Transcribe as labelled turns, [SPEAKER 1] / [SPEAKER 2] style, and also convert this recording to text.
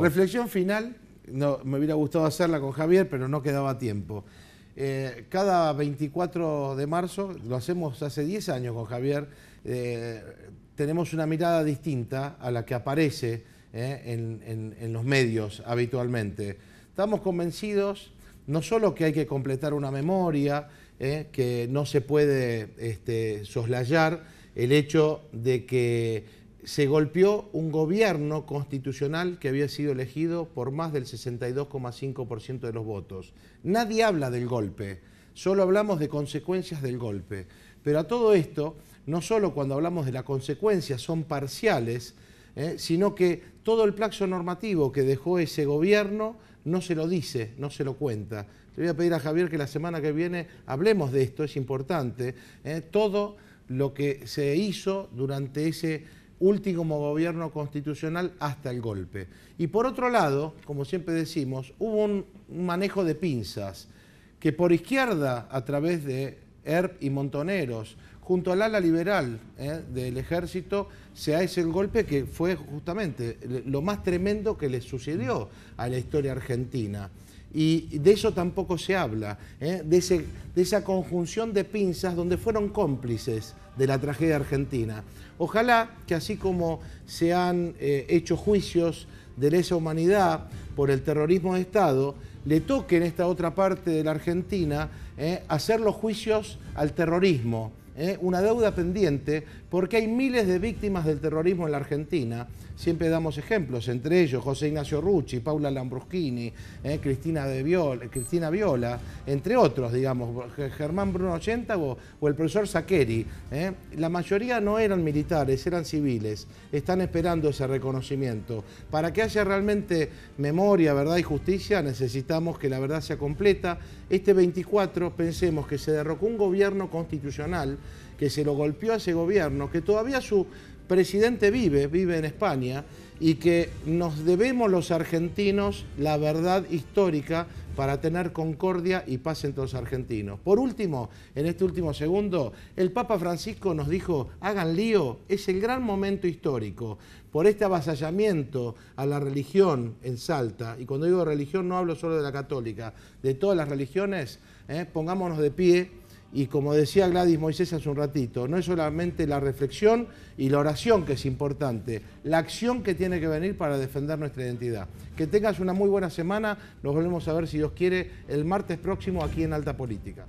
[SPEAKER 1] Reflexión final, no, me hubiera gustado hacerla con Javier, pero no quedaba tiempo. Eh, cada 24 de marzo, lo hacemos hace 10 años con Javier, eh, tenemos una mirada distinta a la que aparece eh, en, los medios habitualmente. Estamos convencidos no solo que hay que completar una memoria, que no se puede este, soslayar el hecho de que se golpeó un gobierno constitucional que había sido elegido por más del 62,5% de los votos. Nadie habla del golpe, solo hablamos de consecuencias del golpe. Pero a todo esto, no solo cuando hablamos de las consecuencias son parciales, ¿eh? sino que todo el plazo normativo que dejó ese gobierno no se lo dice, no se lo cuenta. Le voy a pedir a Javier que la semana que viene hablemos de esto, es importante. ¿eh? todo lo que se hizo durante ese último gobierno constitucional hasta el golpe. Y por otro lado, como siempre decimos, hubo un manejo de pinzas que por izquierda, a través de ERP y Montoneros, junto al ala liberal eh, del ejército, se hace el golpe que fue justamente lo más tremendo que le sucedió a la historia argentina. Y de eso tampoco se habla, ¿eh? de, esa conjunción de pinzas donde fueron cómplices de la tragedia argentina. Ojalá que así como se han eh, hecho juicios de lesa humanidad por el terrorismo de Estado, le toque en esta otra parte de la Argentina ¿eh? hacer los juicios al terrorismo. ¿eh? una deuda pendiente, porque hay miles de víctimas del terrorismo en la Argentina. Siempre damos ejemplos, entre ellos José Ignacio Rucci, Paula Lambruschini, ¿eh? Cristina, de Viola, Cristina Viola, entre otros, digamos, Germán Bruno Ochenta o, el profesor Saqueri. ¿eh? La mayoría no eran militares, eran civiles. Están esperando ese reconocimiento. Para que haya realmente memoria, verdad y justicia, necesitamos que la verdad sea completa. Este 24 pensemos que se derrocó un gobierno constitucional que se lo golpeó a ese gobierno, que todavía su presidente vive, vive en España, y que nos debemos los argentinos la verdad histórica para tener concordia y paz entre los argentinos. Por último, en este último segundo, el Papa Francisco nos dijo, hagan lío, es el gran momento histórico. Por este avasallamiento a la religión en Salta, y cuando digo religión no hablo solo de la católica, de todas las religiones, ¿eh? pongámonos de pie y como decía Gladys Moisés hace un ratito, no es solamente la reflexión y la oración que es importante, la acción que tiene que venir para defender nuestra identidad. Que tengas una muy buena semana, nos volvemos a ver si Dios quiere el martes próximo aquí en Alta Política.